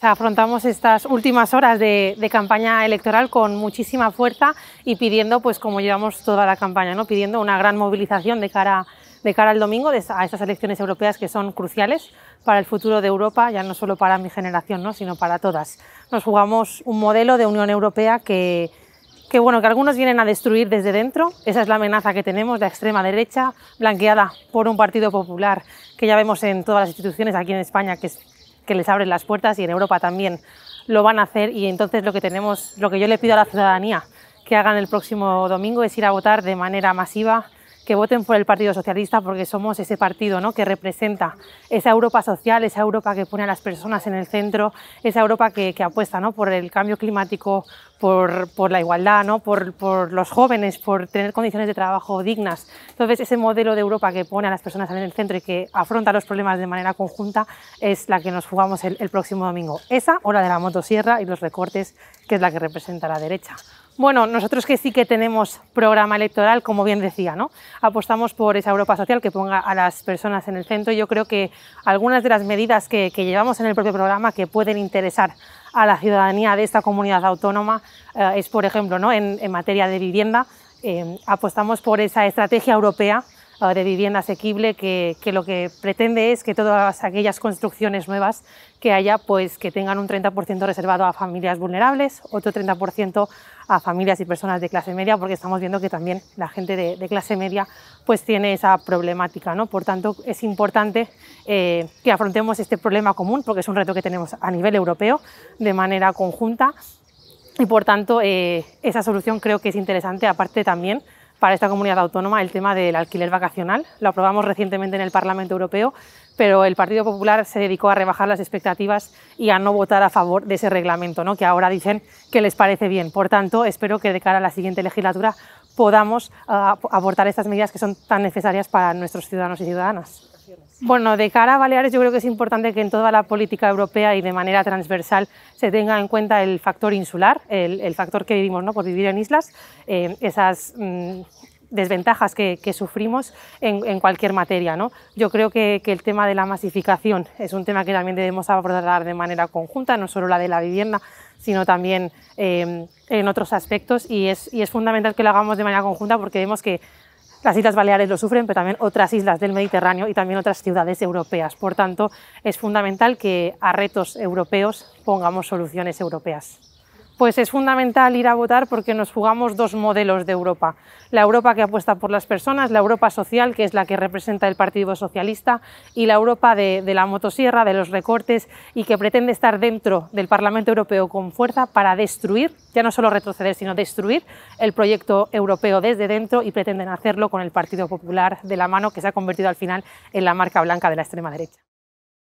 Afrontamos estas últimas horas de, campaña electoral con muchísima fuerza y pidiendo, pues como llevamos toda la campaña, ¿no? pidiendo una gran movilización de cara, de cara al domingo a estas elecciones europeas que son cruciales para el futuro de Europa, ya no solo para mi generación, ¿no? sino para todas. Nos jugamos un modelo de Unión Europea que, que, bueno, que algunos vienen a destruir desde dentro. Esa es la amenaza que tenemos, la extrema derecha, blanqueada por un Partido Popular que ya vemos en todas las instituciones aquí en España, que es que les abren las puertas y en Europa también lo van a hacer y entonces lo que tenemos, lo que yo le pido a la ciudadanía que hagan el próximo domingo es ir a votar de manera masiva, que voten por el Partido Socialista porque somos ese partido que representa esa Europa social, esa Europa que pone a las personas en el centro, esa Europa que, apuesta ¿no? por el cambio climático, por, la igualdad, ¿no? por, los jóvenes, por tener condiciones de trabajo dignas. Entonces, ese modelo de Europa que pone a las personas en el centro y que afronta los problemas de manera conjunta es la que nos jugamos el, el próximo domingo. Esa o la de la motosierra y los recortes, que es la que representa la derecha. Bueno, nosotros que sí que tenemos programa electoral, como bien decía, ¿no? apostamos por esa Europa social que ponga a las personas en el centro. Yo creo que algunas de las medidas que, llevamos en el propio programa que pueden interesar a la ciudadanía de esta comunidad autónoma eh, es, por ejemplo, ¿no? en, materia de vivienda, eh, apostamos por esa estrategia europea de vivienda asequible que, lo que pretende es que todas aquellas construcciones nuevas que haya, pues que tengan un 30% reservado a familias vulnerables, otro 30% a familias y personas de clase media, porque estamos viendo que también la gente de, clase media pues tiene esa problemática, Por tanto, es importante eh, que afrontemos este problema común, porque es un reto que tenemos a nivel europeo de manera conjunta y por tanto eh, esa solución creo que es interesante, aparte también para esta comunidad autónoma el tema del alquiler vacacional. Lo aprobamos recientemente en el Parlamento Europeo, pero el Partido Popular se dedicó a rebajar las expectativas y a no votar a favor de ese reglamento, ¿no? que ahora dicen que les parece bien. Por tanto, espero que de cara a la siguiente legislatura podamos ah, aportar estas medidas que son tan necesarias para nuestros ciudadanos y ciudadanas. Bueno, de cara a Baleares yo creo que es importante que en toda la política europea y de manera transversal se tenga en cuenta el factor insular, el, factor que vivimos ¿no? por vivir en islas, eh, esas... Mm, desventajas que, sufrimos en, cualquier materia. ¿no? Yo creo que, el tema de la masificación es un tema que también debemos abordar de manera conjunta, no solo la de la vivienda, sino también eh, en otros aspectos y es fundamental que lo hagamos de manera conjunta porque vemos que las Islas Baleares lo sufren, pero también otras islas del Mediterráneo y también otras ciudades europeas. Por tanto, es fundamental que a retos europeos pongamos soluciones europeas pues es fundamental ir a votar porque nos jugamos dos modelos de Europa. La Europa que apuesta por las personas, la Europa social, que es la que representa el Partido Socialista, y la Europa de, la motosierra, de los recortes, y que pretende estar dentro del Parlamento Europeo con fuerza para destruir, ya no solo retroceder, sino destruir el proyecto europeo desde dentro y pretenden hacerlo con el Partido Popular de la mano, que se ha convertido al final en la marca blanca de la extrema derecha.